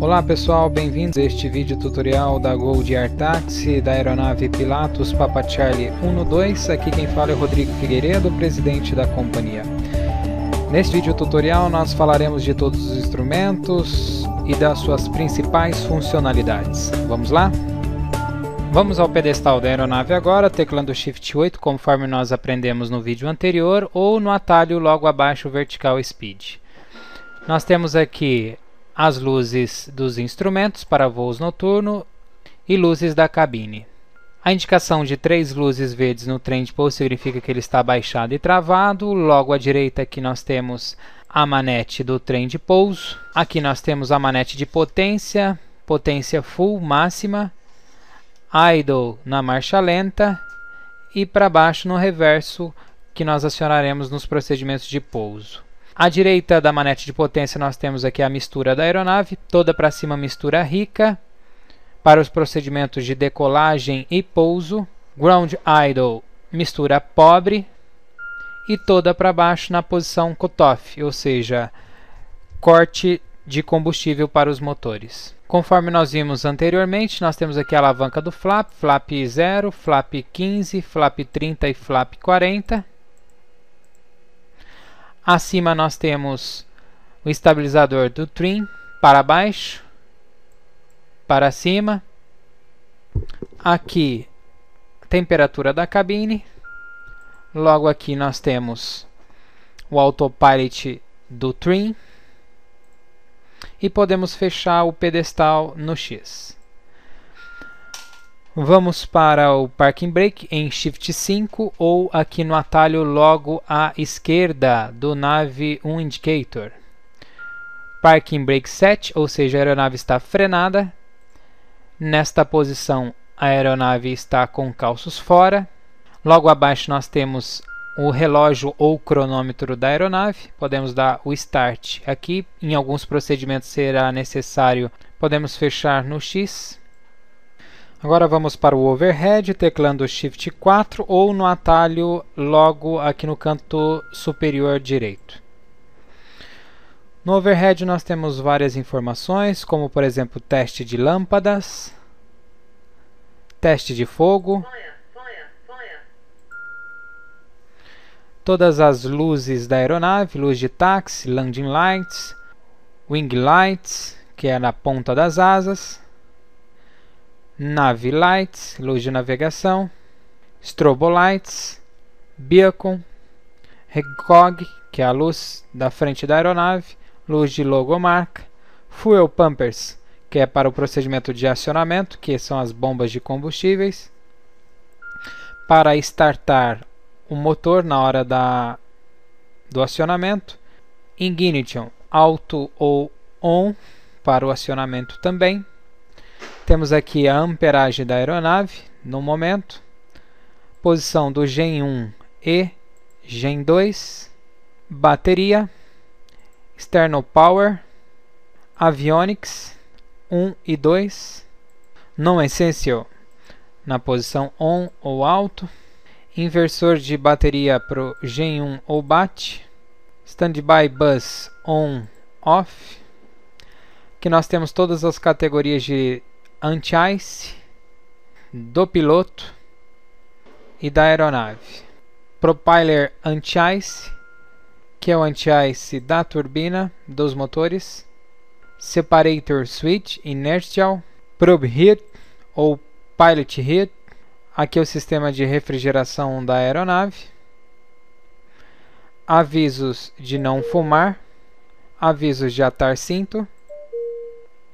Olá pessoal, bem-vindos a este vídeo tutorial da Gold Air Taxi da aeronave Pilatus Papa Charlie 12. Aqui quem fala é Rodrigo Figueiredo, presidente da companhia. Neste vídeo tutorial nós falaremos de todos os instrumentos e das suas principais funcionalidades. Vamos lá? Vamos ao pedestal da aeronave agora, teclando Shift 8 conforme nós aprendemos no vídeo anterior ou no atalho logo abaixo vertical Speed. Nós temos aqui as luzes dos instrumentos para voos noturno e luzes da cabine. A indicação de três luzes verdes no trem de pouso significa que ele está baixado e travado. Logo à direita aqui nós temos a manete do trem de pouso. Aqui nós temos a manete de potência, potência full máxima, idle na marcha lenta e para baixo no reverso que nós acionaremos nos procedimentos de pouso. À direita da manete de potência nós temos aqui a mistura da aeronave, toda para cima mistura rica. Para os procedimentos de decolagem e pouso, ground idle mistura pobre e toda para baixo na posição cutoff, ou seja, corte de combustível para os motores. Conforme nós vimos anteriormente, nós temos aqui a alavanca do flap, flap 0, flap 15, flap 30 e flap 40. Acima nós temos o estabilizador do trim para baixo, para cima. Aqui, temperatura da cabine. Logo aqui nós temos o autopilot do trim. E podemos fechar o pedestal no X. Vamos para o parking brake em Shift 5 ou aqui no atalho logo à esquerda do nave 1 Indicator. Parking brake set, ou seja, a aeronave está frenada. Nesta posição, a aeronave está com calços fora. Logo abaixo nós temos o relógio ou cronômetro da aeronave. Podemos dar o Start aqui. Em alguns procedimentos será necessário. Podemos fechar no X Agora vamos para o overhead, teclando Shift 4 ou no atalho logo aqui no canto superior direito. No overhead nós temos várias informações, como por exemplo teste de lâmpadas, teste de fogo, todas as luzes da aeronave, luz de táxi, landing lights, wing lights, que é na ponta das asas, Navi Lights, luz de navegação, Strobo Lights, Beacon, Recog, que é a luz da frente da aeronave, luz de logomarca, Fuel Pumpers, que é para o procedimento de acionamento, que são as bombas de combustíveis, para startar o motor na hora da, do acionamento, Ignition Auto ou On para o acionamento também, temos aqui a amperagem da aeronave no momento, posição do Gen 1 e Gen 2, bateria, external power, avionics 1 e 2, não é essential na posição on ou alto, inversor de bateria para o Gen 1 ou BAT, standby bus on off, que nós temos todas as categorias de anti-ice, do piloto e da aeronave. Propeller anti-ice, que é o anti-ice da turbina, dos motores. Separator switch inertial, probe heat ou pilot heat. Aqui é o sistema de refrigeração da aeronave. Avisos de não fumar, avisos de atar cinto.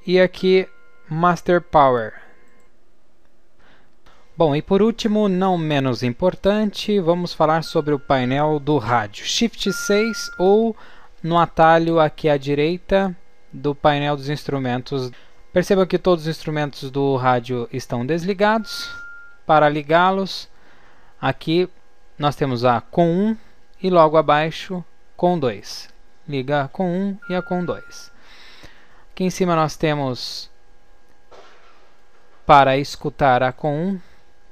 E aqui Master Power. Bom, e por último, não menos importante, vamos falar sobre o painel do rádio. Shift 6 ou no atalho aqui à direita do painel dos instrumentos. Perceba que todos os instrumentos do rádio estão desligados. Para ligá-los, aqui nós temos a com 1 e logo abaixo com 2. Liga a com 1 e a com 2. Aqui em cima nós temos para escutar a com 1,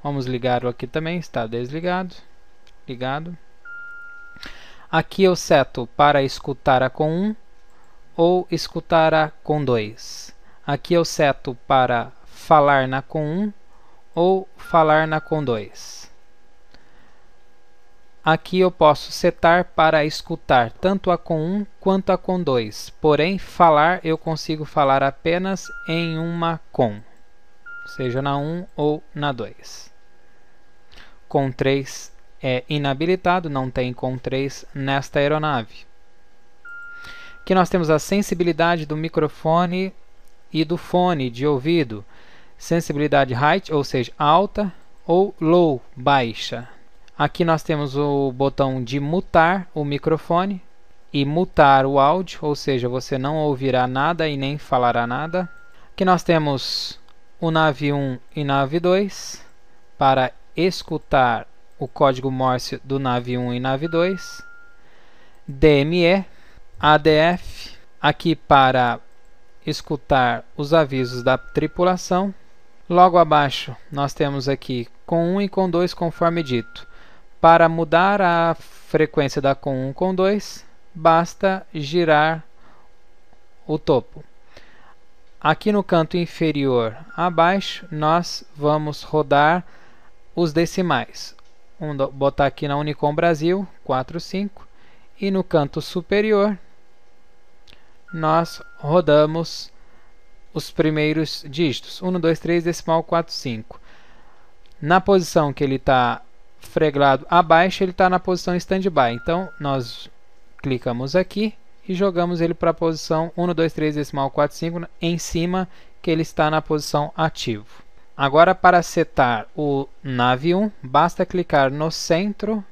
vamos ligar o aqui também, está desligado. Ligado. Aqui eu seto para escutar a com 1 ou escutar a com 2. Aqui eu seto para falar na com 1 ou falar na com 2. Aqui eu posso setar para escutar tanto a com 1 quanto a com 2, porém falar eu consigo falar apenas em uma com seja na 1 ou na 2. Com 3 é inabilitado, não tem com 3 nesta aeronave. Aqui nós temos a sensibilidade do microfone e do fone de ouvido. Sensibilidade height, ou seja, alta, ou low, baixa. Aqui nós temos o botão de mutar o microfone e mutar o áudio, ou seja, você não ouvirá nada e nem falará nada. Aqui nós temos o nave 1 e nave 2 para escutar o código Morse do nave 1 e nave 2, DME, ADF, aqui para escutar os avisos da tripulação. Logo abaixo, nós temos aqui com 1 e com 2 conforme dito. Para mudar a frequência da com 1 com 2, basta girar o topo. Aqui no canto inferior abaixo, nós vamos rodar os decimais. Um, botar aqui na Unicom Brasil, 45. E no canto superior, nós rodamos os primeiros dígitos. 1, 2, 3, decimal, 4, 5. Na posição que ele está freglado abaixo, ele está na posição standby. Então, nós clicamos aqui e jogamos ele para a posição 1, 2, 3, decimal 4, 5, em cima, que ele está na posição ativo. Agora, para setar o nave 1, basta clicar no centro,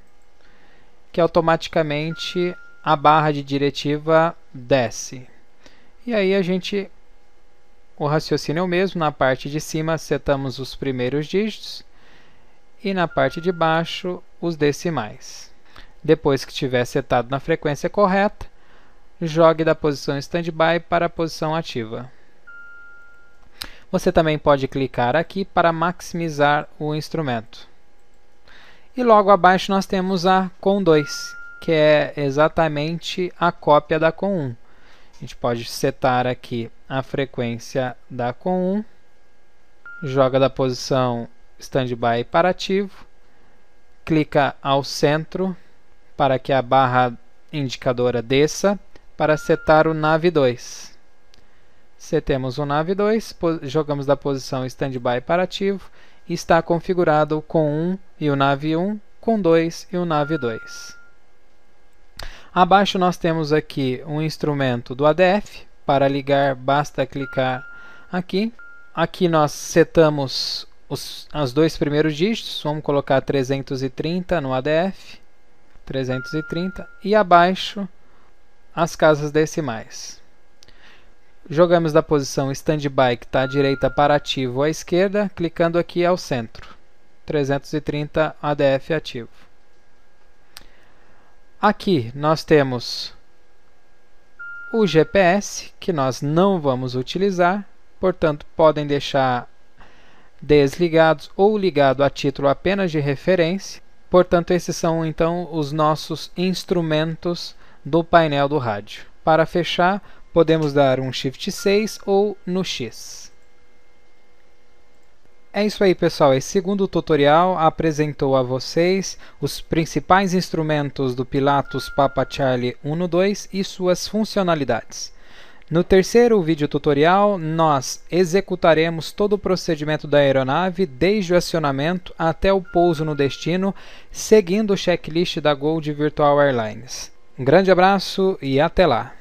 que automaticamente a barra de diretiva desce. E aí a gente, o raciocínio é o mesmo, na parte de cima setamos os primeiros dígitos, e na parte de baixo os decimais. Depois que tiver setado na frequência correta, jogue da posição Standby para a posição ativa. Você também pode clicar aqui para maximizar o instrumento. E logo abaixo nós temos a com 2, que é exatamente a cópia da com 1. A gente pode setar aqui a frequência da com 1, joga da posição standby para ativo, clica ao centro para que a barra indicadora desça para setar o nav 2. Setemos o nav 2, jogamos da posição standby para ativo e está configurado com 1 e o nav 1, com 2 e o nav 2. Abaixo nós temos aqui um instrumento do ADF, para ligar basta clicar aqui. Aqui nós setamos os, os dois primeiros dígitos, vamos colocar 330 no ADF, 330, e abaixo as casas decimais. Jogamos da posição standby, que está à direita para ativo à esquerda, clicando aqui ao centro. 330 ADF ativo. Aqui nós temos o GPS, que nós não vamos utilizar, portanto podem deixar desligados ou ligado a título apenas de referência. Portanto, esses são então os nossos instrumentos do painel do rádio. Para fechar, podemos dar um Shift 6 ou no X. É isso aí, pessoal. Esse segundo tutorial apresentou a vocês os principais instrumentos do Pilatus Papa Charlie 1.2 e suas funcionalidades. No terceiro vídeo tutorial, nós executaremos todo o procedimento da aeronave, desde o acionamento até o pouso no destino, seguindo o checklist da Gold Virtual Airlines. Um grande abraço e até lá!